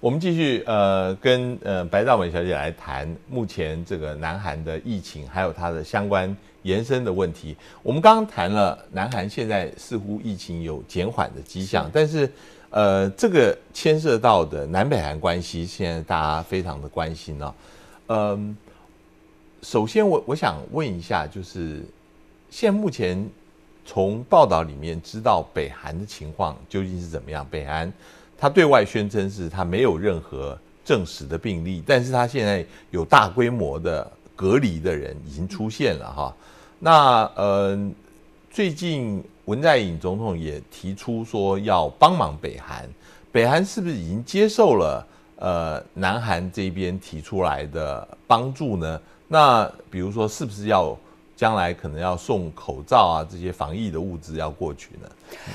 我们继续呃跟呃白兆美小姐来谈目前这个南韩的疫情，还有它的相关延伸的问题。我们刚刚谈了南韩现在似乎疫情有减缓的迹象，但是呃这个牵涉到的南北韩关系现在大家非常的关心呢。嗯，首先我我想问一下，就是现目前从报道里面知道北韩的情况究竟是怎么样？北韩。他对外宣称是他没有任何证实的病例，但是他现在有大规模的隔离的人已经出现了哈。那呃，最近文在寅总统也提出说要帮忙北韩，北韩是不是已经接受了呃南韩这边提出来的帮助呢？那比如说是不是要？将来可能要送口罩啊，这些防疫的物资要过去呢。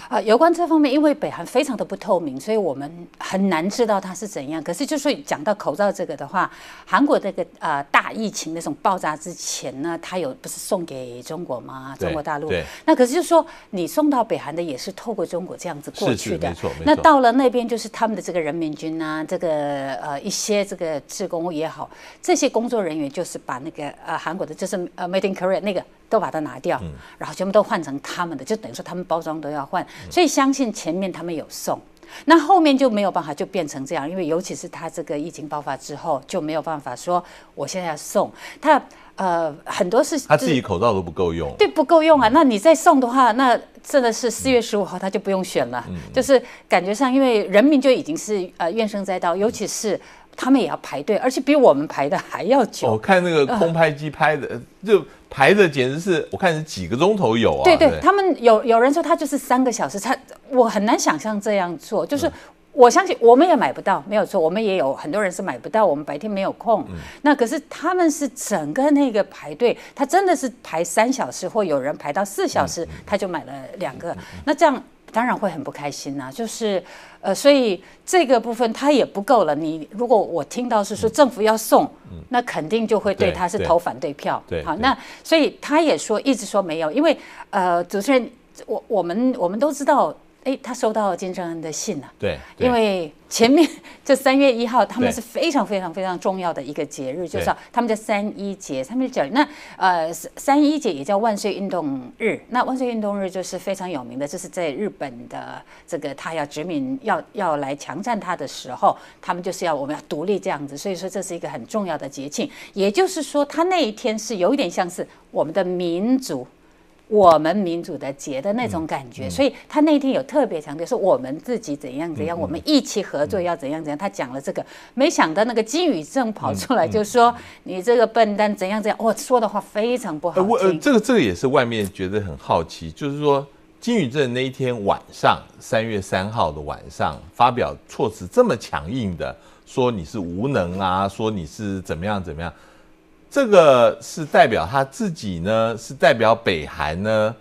啊，有关这方面，因为北韩非常的不透明，所以我们很难知道它是怎样。可是就是讲到口罩这个的话，韩国这个呃大疫情那种爆炸之前呢，它有不是送给中国吗？中国大陆。对。那可是就说你送到北韩的也是透过中国这样子过去的。没错没错。那到了那边就是他们的这个人民军啊，这个呃一些这个职工也好，这些工作人员就是把那个呃韩国的就是呃 Made in Korea 那。都把它拿掉，然后全部都换成他们的，就等于说他们包装都要换。所以相信前面他们有送，那后面就没有办法，就变成这样。因为尤其是他这个疫情爆发之后，就没有办法说我现在要送他呃，很多事情、他自己口罩都不够用，对，不够用啊。那你再送的话，那真的是四月十五号他就不用选了。就是感觉上，因为人民就已经是呃怨声载道，尤其是。他们也要排队，而且比我们排的还要久。我看那个空拍机拍的，就排的简直是，我看是几个钟头有啊。对对，他们有有人说他就是三个小时，他我很难想象这样做。就是我相信我们也买不到，没有错，我们也有很多人是买不到。我们白天没有空，那可是他们是整个那个排队，他真的是排三小时，或有人排到四小时，他就买了两个。那这样。当然会很不开心呐，就是，呃，所以这个部分他也不够了。你如果我听到是说政府要送，那肯定就会对他是投反对票。对，好，那所以他也说一直说没有，因为呃，主持人，我我们我们都知道。哎，他收到金正恩的信了。对，因为前面这三月一号，他们是非常非常非常重要的一个节日，就是他们叫三一节。们一讲那呃，三三一节也叫万岁运动日。那万岁运动日就是非常有名的，就是在日本的这个他要殖民要要来强占他的时候，他们就是要我们要独立这样子。所以说这是一个很重要的节庆。也就是说，他那一天是有一点像是我们的民族。我们民主的节的那种感觉，所以他那天有特别强调说我们自己怎样怎样，我们一起合作要怎样怎样。他讲了这个，没想到那个金宇正跑出来就说你这个笨蛋怎样怎样，我说的话非常不好听。呃，这个这个也是外面觉得很好奇，就是说金宇正那一天晚上三月三号的晚上发表措辞这么强硬的，说你是无能啊，说你是怎么样怎么样。这个是代表他自己呢，是代表北韩呢，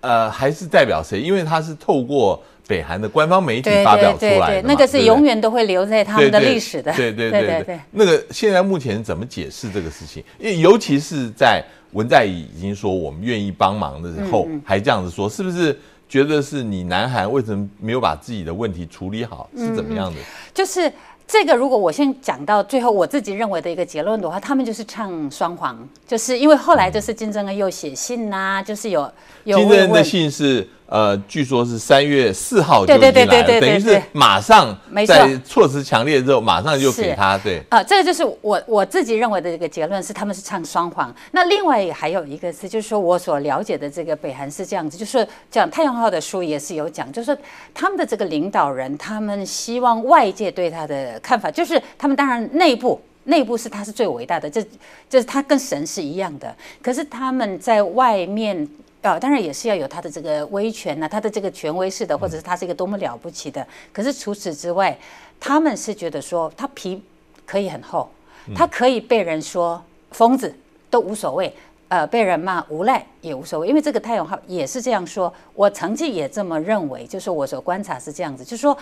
呃，还是代表谁？因为他是透过北韩的官方媒体发表出来，那个是永远都会留在他们的历史的。对对对对，那个现在目前怎么解释这个事情？因为尤其是在文在寅已经说我们愿意帮忙的时候，还这样子说，是不是觉得是你南韩为什么没有把自己的问题处理好，是怎么样的？就是。这个如果我先讲到最后，我自己认为的一个结论的话，他们就是唱双簧，就是因为后来就是金正恩又写信呐，就是有金正恩的信是。呃，据说是三月四号就进来，等于是马上在措辞强烈之后，马上就给他对。啊，这个就是我我自己认为的这个结论是，他们是唱双簧。那另外还有一个是，就是说我所了解的这个北韩是这样子，就是讲太阳号的书也是有讲，就是他们的这个领导人，他们希望外界对他的看法，就是他们当然内部内部是他是最伟大的，这就是他跟神是一样的。可是他们在外面。啊，当然也是要有他的这个威权呐，他的这个权威式的，或者是他是一个多么了不起的。可是除此之外，他们是觉得说他皮可以很厚，他可以被人说疯子都无所谓。呃，被人骂无赖也无所谓，因为这个泰永浩也是这样说。我曾经也这么认为，就是我所观察是这样子，就是说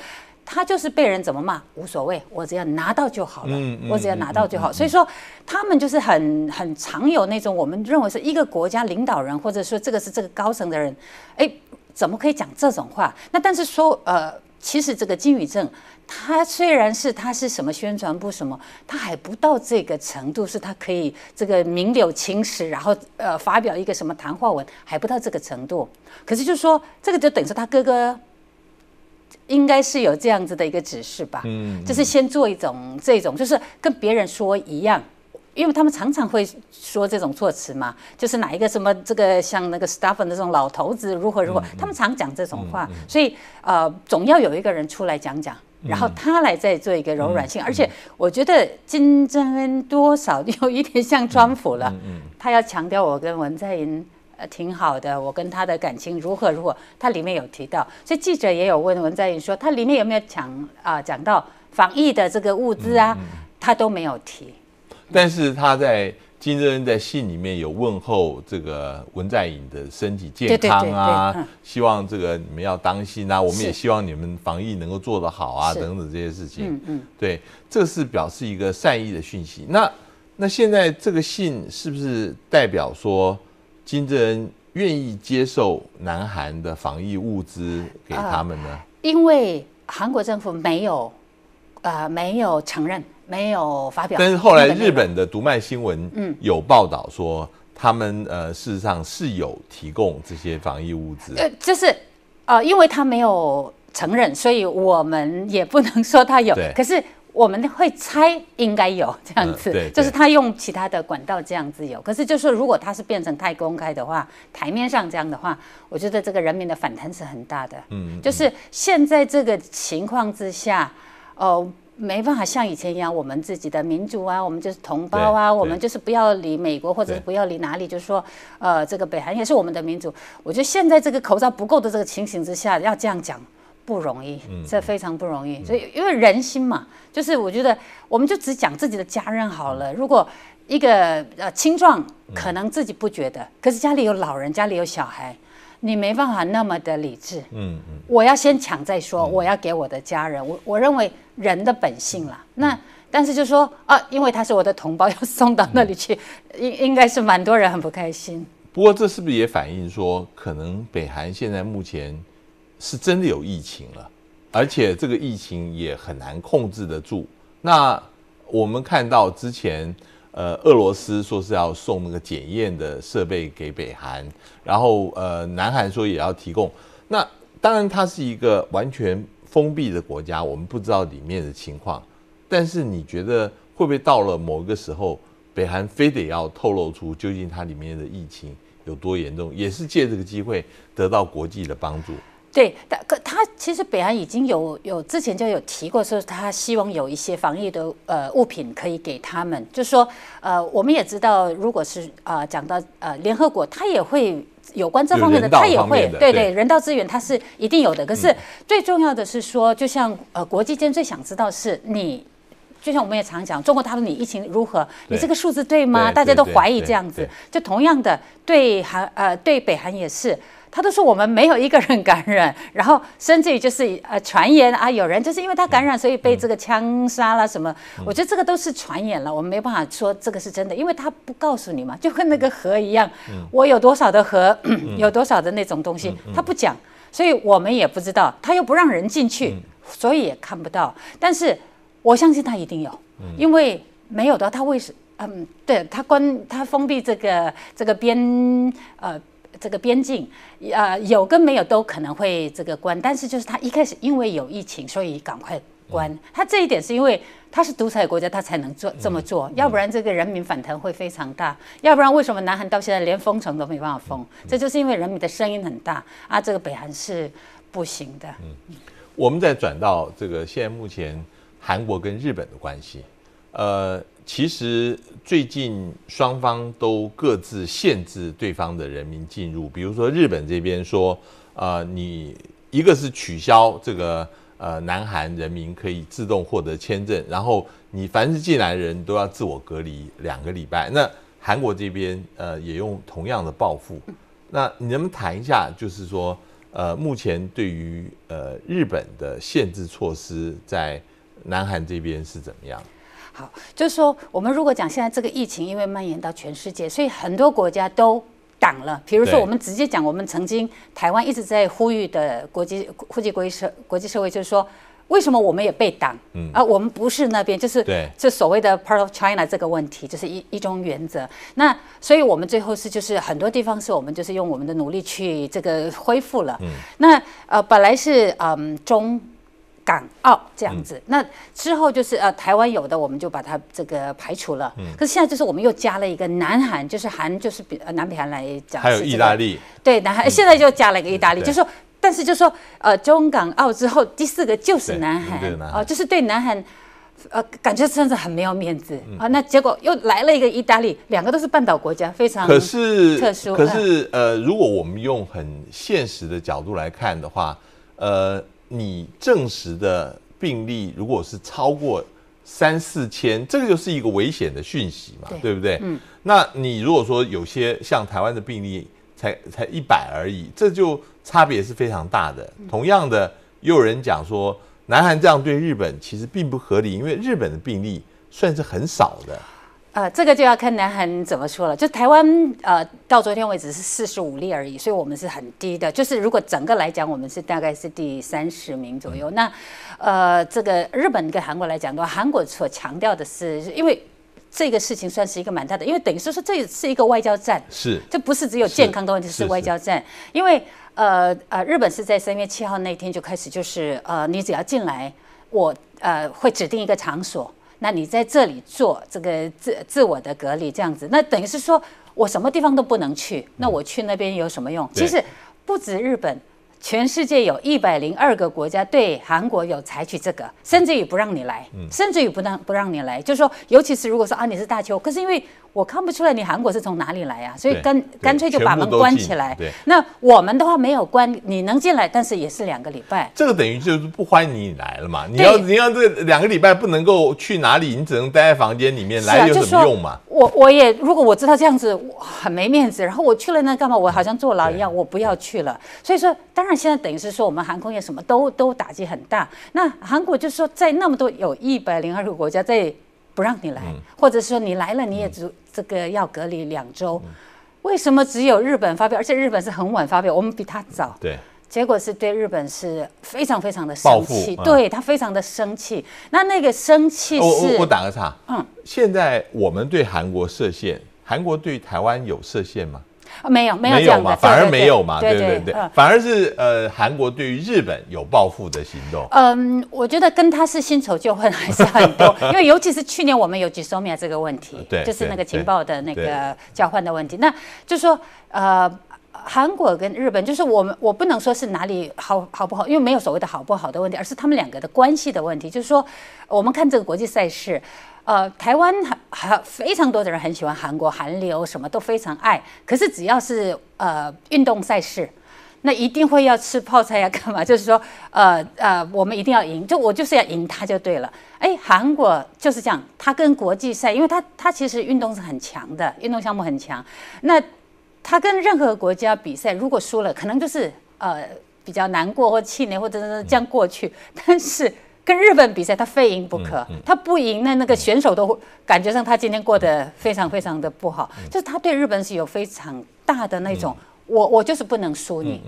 他就是被人怎么骂无所谓，我只要拿到就好了，我只要拿到就好。所以说他们就是很很常有那种我们认为是一个国家领导人，或者说这个是这个高层的人，哎，怎么可以讲这种话？那但是说呃。其实这个金宇镇，他虽然是他是什么宣传部什么，他还不到这个程度，是他可以这个名留青史，然后呃发表一个什么谈话文，还不到这个程度。可是就说这个就等于他哥哥，应该是有这样子的一个指示吧，嗯，就是先做一种这种，就是跟别人说一样。因为他们常常会说这种措辞嘛，就是哪一个什么这个像那个 staff 那种老头子如何如何，他们常讲这种话，所以呃，总要有一个人出来讲讲，然后他来再做一个柔软性。而且我觉得金正恩多少有一点像川普了，他要强调我跟文在寅呃挺好的，我跟他的感情如何如何，他里面有提到，所以记者也有问文在寅说他里面有没有讲啊，讲到防疫的这个物资啊，他都没有提。但是他在金正恩在信里面有问候这个文在寅的身体健康啊，希望这个你们要当心啊，我们也希望你们防疫能够做得好啊，等等这些事情。嗯嗯，对，这是表示一个善意的讯息。那那现在这个信是不是代表说金正恩愿意接受南韩的防疫物资给他们呢？因为韩国政府没有，呃，没有承认。没有发表。但是后来日本的读卖新闻有报道说，他们呃，事实上是有提供这些防疫物资。呃，就是呃，因为他没有承认，所以我们也不能说他有。可是我们会猜应该有这样子。就是他用其他的管道这样子有。可是就是如果他是变成太公开的话，台面上这样的话，我觉得这个人民的反弹是很大的。嗯。就是现在这个情况之下，哦。没办法像以前一样，我们自己的民族啊，我们就是同胞啊，我们就是不要离美国，或者是不要离哪里，就是说，呃，这个北韩也是我们的民族。我觉得现在这个口罩不够的这个情形之下，要这样讲不容易，这非常不容易。所以因为人心嘛，就是我觉得我们就只讲自己的家人好了。如果一个呃青壮可能自己不觉得，可是家里有老人，家里有小孩。你没办法那么的理智，嗯嗯，我要先抢再说，我要给我的家人，我我认为人的本性啦，那但是就说啊，因为他是我的同胞，要送到那里去，应应该是蛮多人很不开心。不过这是不是也反映说，可能北韩现在目前是真的有疫情了，而且这个疫情也很难控制得住。那我们看到之前。呃，俄罗斯说是要送那个检验的设备给北韩，然后呃，南韩说也要提供。那当然，它是一个完全封闭的国家，我们不知道里面的情况。但是你觉得会不会到了某一个时候，北韩非得要透露出究竟它里面的疫情有多严重，也是借这个机会得到国际的帮助？对，他可他其实北韩已经有有之前就有提过，说他希望有一些防疫的呃物品可以给他们。就说呃，我们也知道，如果是呃讲到呃联合国，他也会有关这方面的，他也会对对人道资源，他是一定有的。可是最重要的是说，就像呃国际间最想知道是你，就像我们也常讲，中国大陆你疫情如何，你这个数字对吗？大家都怀疑这样子，就同样的对韩呃对北韩也是。他都说我们没有一个人感染，然后甚至于就是呃传言啊，有人就是因为他感染，所以被这个枪杀了什么？我觉得这个都是传言了，我们没办法说这个是真的，因为他不告诉你嘛，就跟那个核一样，我有多少的核，有多少的那种东西，他不讲，所以我们也不知道，他又不让人进去，所以也看不到。但是我相信他一定有，因为没有的他为什？嗯，对他关他封闭这个这个边呃。这个边境，呃，有跟没有都可能会这个关，但是就是他一开始因为有疫情，所以赶快关。他这一点是因为他是独裁国家，他才能做这么做，要不然这个人民反弹会非常大，要不然为什么南韩到现在连封城都没办法封？这就是因为人民的声音很大啊，这个北韩是不行的。嗯，我们再转到这个现在目前韩国跟日本的关系。呃，其实最近双方都各自限制对方的人民进入，比如说日本这边说，呃，你一个是取消这个呃，南韩人民可以自动获得签证，然后你凡是进来的人都要自我隔离两个礼拜。那韩国这边呃，也用同样的报复。那你能不能谈一下，就是说，呃，目前对于呃日本的限制措施，在南韩这边是怎么样？好，就是说，我们如果讲现在这个疫情，因为蔓延到全世界，所以很多国家都挡了。比如说，我们直接讲，我们曾经台湾一直在呼吁的国际国际国际社国际社会，就是说，为什么我们也被挡？嗯啊，我们不是那边，就是对这所谓的 “Part of China” 这个问题，就是一一种原则。那所以，我们最后是就是很多地方是我们就是用我们的努力去这个恢复了。嗯，那呃，本来是嗯中。港澳这样子，那之后就是呃台湾有的我们就把它这个排除了。嗯。可是现在就是我们又加了一个南韩，就是韩就是比呃南北韩来讲。还有意大利。对，南韩现在就加了一个意大利，就是说但是就是说呃中港澳之后第四个就是南韩哦，就是对南韩呃感觉真的很没有面子啊。那结果又来了一个意大利，两个都是半岛国家，非常可是特殊。可是呃，如果我们用很现实的角度来看的话，呃。你证实的病例如果是超过三四千，这个就是一个危险的讯息嘛，对不对？嗯，那你如果说有些像台湾的病例才才一百而已，这就差别是非常大的。同样的，又有人讲说，南韩这样对日本其实并不合理，因为日本的病例算是很少的。呃，这个就要看南韩怎么说了。就台湾呃，到昨天为止是四十五例而已，所以我们是很低的。就是如果整个来讲，我们是大概是第三十名左右。那呃，这个日本跟韩国来讲的话，韩国所强调的是，因为这个事情算是一个蛮大的，因为等于是说这是一个外交战。是，这不是只有健康的问题，是外交战。因为呃呃，日本是在三月七号那天就开始，就是呃，你只要进来，我呃会指定一个场所。那你在这里做这个自自我的隔离，这样子，那等于是说我什么地方都不能去。那我去那边有什么用？其实不止日本，全世界有一百零二个国家对韩国有采取这个，甚至于不让你来，甚至于不让不让你来。就是说，尤其是如果说啊你是大邱，可是因为。我看不出来你韩国是从哪里来呀，所以干干脆就把门关起来。对，那我们的话没有关，你能进来，但是也是两个礼拜。这个等于就是不欢迎你来了嘛？你要你要这两个礼拜不能够去哪里，你只能待在房间里面来有什么用嘛？我我也如果我知道这样子我很没面子，然后我去了那干嘛？我好像坐牢一样，我不要去了。所以说，当然现在等于是说我们航空业什么都都打击很大。那韩国就是说，在那么多有一百零二个国家在。不让你来，或者说你来了你也只这个要隔离两周，为什么只有日本发表，而且日本是很晚发表，我们比他早，对，结果是对日本是非常非常的生气，对他非常的生气，那那个生气是，嗯，现在我们对韩国设限，韩国对台湾有设限吗？没有没有这样的，反而没有嘛，对对对，反而是呃，韩国对于日本有报复的行动。嗯，我觉得跟他是新仇旧恨还是很多，因为尤其是去年我们有 GSMIA 这个问题，对，就是那个情报的那个交换的问题，那就说呃。韩国跟日本，就是我们我不能说是哪里好好不好，因为没有所谓的好不好的问题，而是他们两个的关系的问题。就是说，我们看这个国际赛事，呃，台湾还非常多的人很喜欢韩国韩流，什么都非常爱。可是只要是呃运动赛事，那一定会要吃泡菜呀，干嘛？就是说，呃呃，我们一定要赢，就我就是要赢，他就对了。哎，韩国就是这样，他跟国际赛，因为他他其实运动是很强的，运动项目很强，那。他跟任何国家比赛，如果输了，可能就是呃比较难过或气馁或者是这样过去。但是跟日本比赛，他非赢不可。他不赢，那那个选手都感觉上他今天过得非常非常的不好。就是他对日本是有非常大的那种。我我就是不能输你，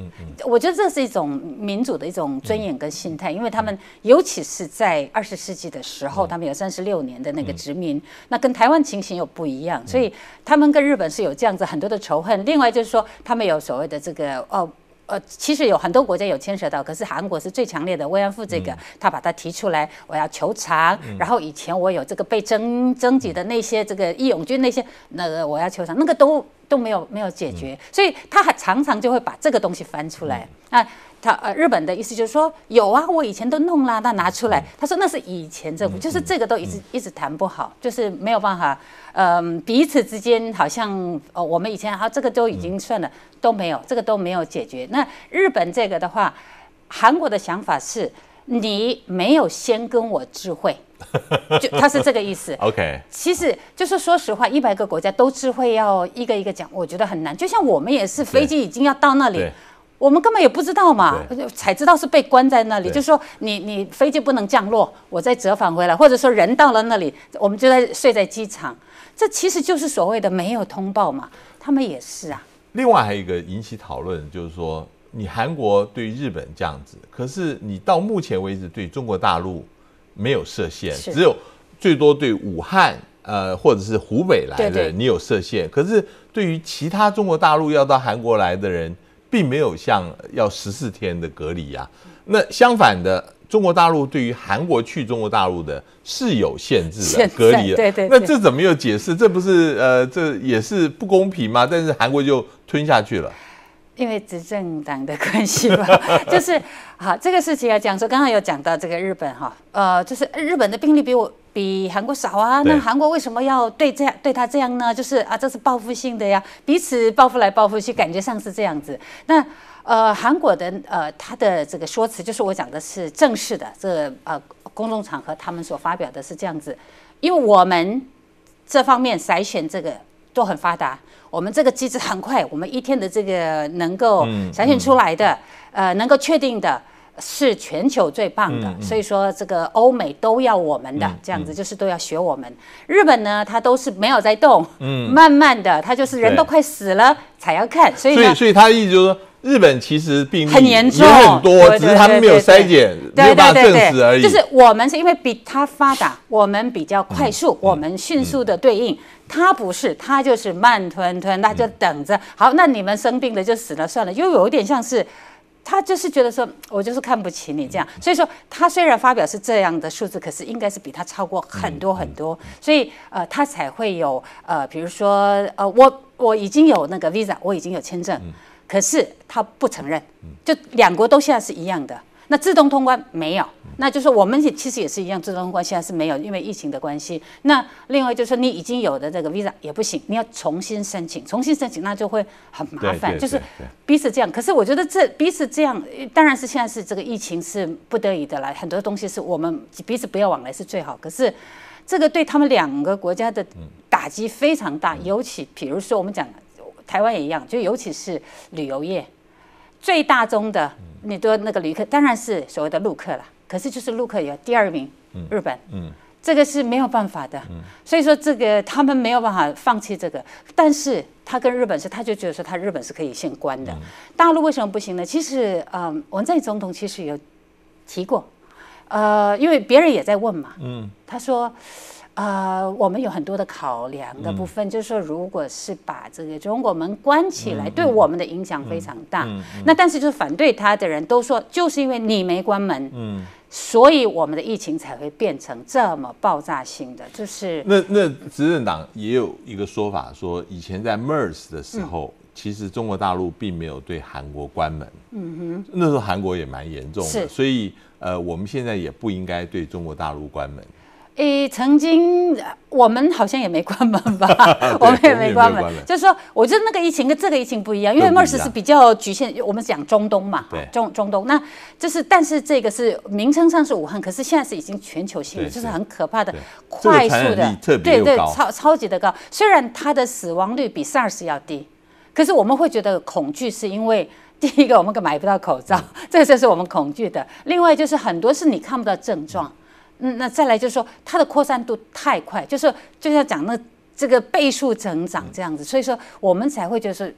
我觉得这是一种民主的一种尊严跟心态，因为他们尤其是在二十世纪的时候，他们有三十六年的那个殖民，那跟台湾情形又不一样，所以他们跟日本是有这样子很多的仇恨。另外就是说，他们有所谓的这个哦。呃，其实有很多国家有牵涉到，可是韩国是最强烈的慰安妇这个，他把它提出来，我要求偿，然后以前我有这个被征征集的那些这个义勇军那些，那个我要求偿，那个都都没有没有解决，所以他还常常就会把这个东西翻出来啊。他呃，日本的意思就是说有啊，我以前都弄了，那拿出来。他说那是以前政府，就是这个都一直一直谈不好，就是没有办法。嗯，彼此之间好像哦，我们以前啊，这个都已经算了，都没有这个都没有解决。那日本这个的话，韩国的想法是，你没有先跟我智慧，就他是这个意思。OK，其实就是说实话，一百个国家都智慧要一个一个讲，我觉得很难。就像我们也是，飞机已经要到那里。我们根本也不知道嘛，才知道是被关在那里。就是说，你你飞机不能降落，我再折返回来，或者说人到了那里，我们就在睡在机场。这其实就是所谓的没有通报嘛。他们也是啊。另外还有一个引起讨论，就是说，你韩国对日本这样子，可是你到目前为止对中国大陆没有设限，只有最多对武汉呃或者是湖北来的你有设限，可是对于其他中国大陆要到韩国来的人。并没有像要十四天的隔离呀，那相反的，中国大陆对于韩国去中国大陆的是有限制的隔离，对对。那这怎么又解释？这不是呃，这也是不公平吗？但是韩国就吞下去了，因为执政党的关系吧。就是好，这个事情啊，讲说刚刚有讲到这个日本哈，呃，就是日本的病例比我。比韩国少啊？那韩国为什么要对这样对他这样呢？就是啊，这是报复性的呀，彼此报复来报复去，感觉上是这样子。那呃，韩国的呃，他的这个说辞就是我讲的是正式的，这呃，公众场合他们所发表的是这样子，因为我们这方面筛选这个都很发达，我们这个机制很快，我们一天的这个能够筛选出来的，呃，能够确定的。是全球最棒的，所以说这个欧美都要我们的这样子，就是都要学我们。日本呢，它都是没有在动，嗯，慢慢的，它就是人都快死了才要看，所以所以他的意思就是说，日本其实病例重，很多，只是他们没有筛检，没有对，证实而已。就是我们是因为比他发达，我们比较快速，我们迅速的对应，他不是，他就是慢吞吞，那就等着。好，那你们生病了就死了算了，又有一点像是。他就是觉得说，我就是看不起你这样，所以说他虽然发表是这样的数字，可是应该是比他超过很多很多，所以呃，他才会有呃，比如说呃，我我已经有那个 visa，我已经有签证，可是他不承认，就两国都现在是一样的。那自动通关没有，那就是我们也其实也是一样，自动通关现在是没有，因为疫情的关系。那另外就是说，你已经有的这个 visa 也不行，你要重新申请，重新申请那就会很麻烦，就是彼此这样。可是我觉得这彼此这样，当然是现在是这个疫情是不得已的来，很多东西是我们彼此不要往来是最好。可是这个对他们两个国家的打击非常大，尤其比如说我们讲台湾也一样，就尤其是旅游业最大宗的。你的那个旅客当然是所谓的陆客了，可是就是陆客有第二名，日本，嗯，这个是没有办法的，嗯，所以说这个他们没有办法放弃这个，但是他跟日本是，他就觉得说他日本是可以先关的，大陆为什么不行呢？其实，嗯，文在总统其实有提过，呃，因为别人也在问嘛，嗯，他说。呃，我们有很多的考量的部分，就是说，如果是把这个中国门关起来，对我们的影响非常大。那但是，就是反对他的人都说，就是因为你没关门，嗯，所以我们的疫情才会变成这么爆炸性的。就是那那执政党也有一个说法，说以前在 mers 的时候，其实中国大陆并没有对韩国关门。嗯哼，那时候韩国也蛮严重的，所以呃，我们现在也不应该对中国大陆关门。诶，曾经我们好像也没关门吧，我们也没关门。就是说，我觉得那个疫情跟这个疫情不一样，因为 m e r s 是比较局限。我们讲中东嘛，中中东，那就是但是这个是名称上是武汉，可是现在是已经全球性的，就是很可怕的，快速的，对对，超超级的高。虽然它的死亡率比 SARS 要低，可是我们会觉得恐惧，是因为第一个我们可买不到口罩，这个是我们恐惧的。另外就是很多是你看不到症状。嗯，那再来就是说，它的扩散度太快，就是就像讲那这个倍数增长这样子，所以说我们才会就是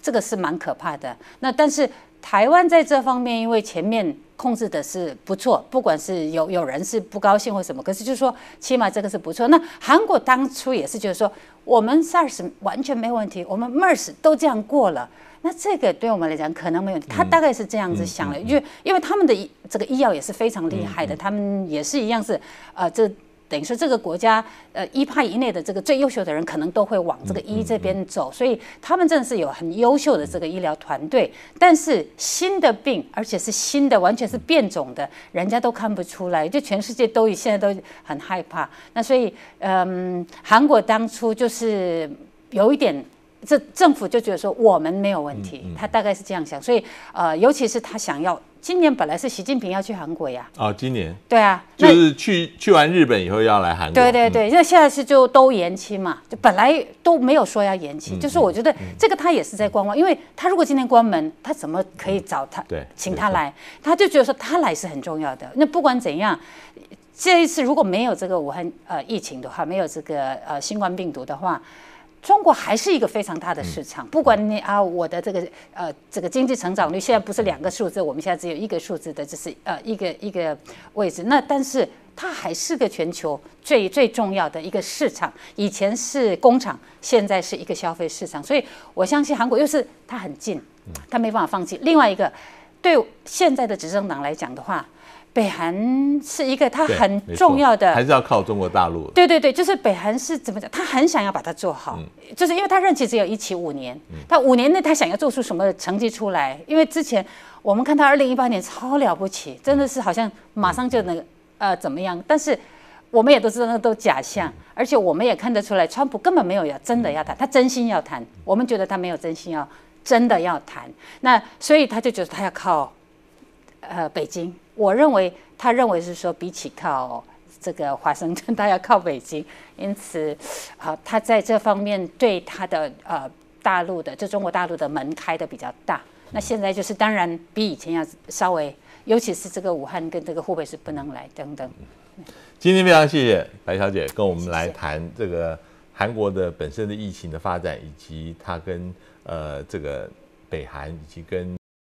这个是蛮可怕的。那但是。台湾在这方面，因为前面控制的是不错，不管是有有人是不高兴或什么，可是就是说，起码这个是不错。那韩国当初也是，就是说，我们 SARS 完全没问题，我们 MERS 都这样过了，那这个对我们来讲可能没有，他大概是这样子想的，因为因为他们的这个医药也是非常厉害的，他们也是一样是，呃，这。等于说，这个国家，呃，一派以内的这个最优秀的人，可能都会往这个医这边走，所以他们真的是有很优秀的这个医疗团队。但是新的病，而且是新的，完全是变种的，人家都看不出来，就全世界都现在都很害怕。那所以，嗯，韩国当初就是有一点，这政府就觉得说我们没有问题，他大概是这样想。所以，呃，尤其是他想要。今年本来是习近平要去韩国呀。哦，今年。对啊。就是去去完日本以后要来韩国。对对对，因为现在是就都延期嘛，就本来都没有说要延期，就是我觉得这个他也是在观望，因为他如果今天关门，他怎么可以找他？对。请他来，他就觉得说他来是很重要的。那不管怎样，这一次如果没有这个武汉呃疫情的话，没有这个呃新冠病毒的话。中国还是一个非常大的市场，不管你啊，我的这个呃，这个经济成长率现在不是两个数字，我们现在只有一个数字的，就是呃一个一个位置。那但是它还是个全球最最重要的一个市场，以前是工厂，现在是一个消费市场，所以我相信韩国又是它很近，它没办法放弃。另外一个，对现在的执政党来讲的话。北韩是一个他很重要的，还是要靠中国大陆。对对对，就是北韩是怎么讲？他很想要把它做好，就是因为他任期只有一期五年，他五年内他想要做出什么成绩出来？因为之前我们看他二零一八年超了不起，真的是好像马上就能呃怎么样？但是我们也都知道那都假象，而且我们也看得出来，川普根本没有要真的要谈，他真心要谈，我们觉得他没有真心要真的要谈，那所以他就觉得他要靠呃北京。我认为，他认为是说，比起靠这个华盛顿，他要靠北京，因此，啊，他在这方面对他的呃大陆的，就中国大陆的门开的比较大。那现在就是，当然比以前要稍微，尤其是这个武汉跟这个湖北是不能来等等。今天非常谢谢白小姐跟我们来谈这个韩国的本身的疫情的发展，以及它跟呃这个北韩以及跟。